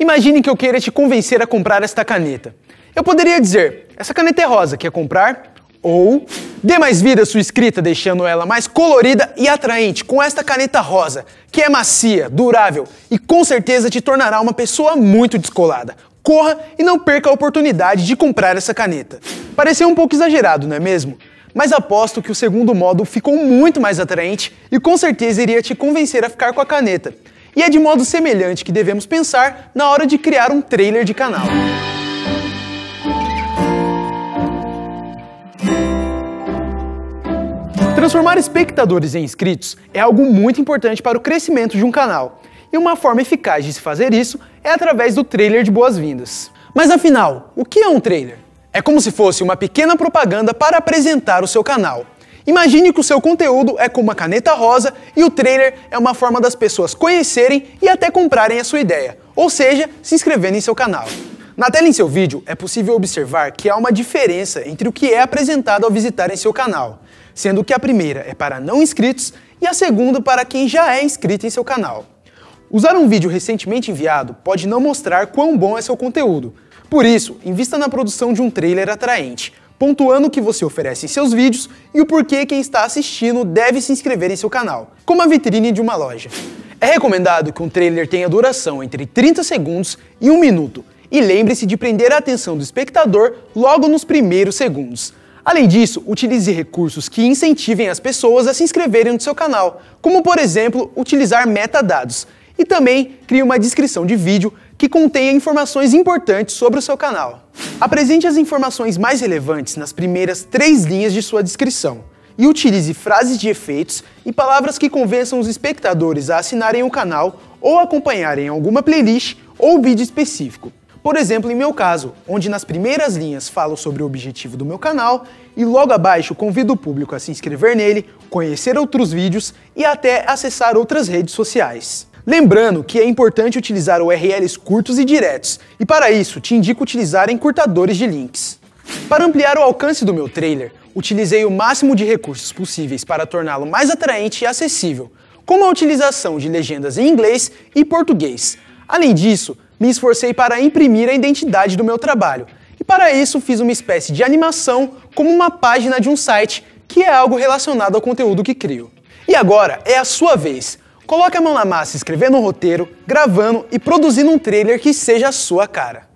Imagine que eu queira te convencer a comprar esta caneta. Eu poderia dizer: essa caneta é rosa, quer comprar? Ou dê mais vida à sua escrita, deixando ela mais colorida e atraente com esta caneta rosa, que é macia, durável e com certeza te tornará uma pessoa muito descolada. Corra e não perca a oportunidade de comprar essa caneta. Pareceu um pouco exagerado, não é mesmo? Mas aposto que o segundo modo ficou muito mais atraente e com certeza iria te convencer a ficar com a caneta. E é de modo semelhante que devemos pensar na hora de criar um trailer de canal. Transformar espectadores em inscritos é algo muito importante para o crescimento de um canal. E uma forma eficaz de se fazer isso é através do trailer de boas-vindas. Mas afinal, o que é um trailer? É como se fosse uma pequena propaganda para apresentar o seu canal. Imagine que o seu conteúdo é com uma caneta rosa e o trailer é uma forma das pessoas conhecerem e até comprarem a sua ideia, ou seja, se inscrevendo em seu canal. Na tela em seu vídeo, é possível observar que há uma diferença entre o que é apresentado ao visitarem seu canal, sendo que a primeira é para não inscritos e a segunda para quem já é inscrito em seu canal. Usar um vídeo recentemente enviado pode não mostrar quão bom é seu conteúdo. Por isso, invista na produção de um trailer atraente, pontuando o que você oferece em seus vídeos e o porquê quem está assistindo deve se inscrever em seu canal, como a vitrine de uma loja. É recomendado que um trailer tenha duração entre 30 segundos e 1 minuto, e lembre-se de prender a atenção do espectador logo nos primeiros segundos. Além disso, utilize recursos que incentivem as pessoas a se inscreverem no seu canal, como por exemplo, utilizar metadados, e também crie uma descrição de vídeo que contenha informações importantes sobre o seu canal. Apresente as informações mais relevantes nas primeiras três linhas de sua descrição e utilize frases de efeitos e palavras que convençam os espectadores a assinarem o canal ou acompanharem alguma playlist ou vídeo específico. Por exemplo, em meu caso, onde nas primeiras linhas falo sobre o objetivo do meu canal e logo abaixo convido o público a se inscrever nele, conhecer outros vídeos e até acessar outras redes sociais. Lembrando que é importante utilizar URLs curtos e diretos, e para isso te indico utilizar encurtadores de links. Para ampliar o alcance do meu trailer, utilizei o máximo de recursos possíveis para torná-lo mais atraente e acessível, como a utilização de legendas em inglês e português. Além disso, me esforcei para imprimir a identidade do meu trabalho, e para isso fiz uma espécie de animação como uma página de um site, que é algo relacionado ao conteúdo que crio. E agora é a sua vez coloque a mão na massa escrevendo um roteiro, gravando e produzindo um trailer que seja a sua cara.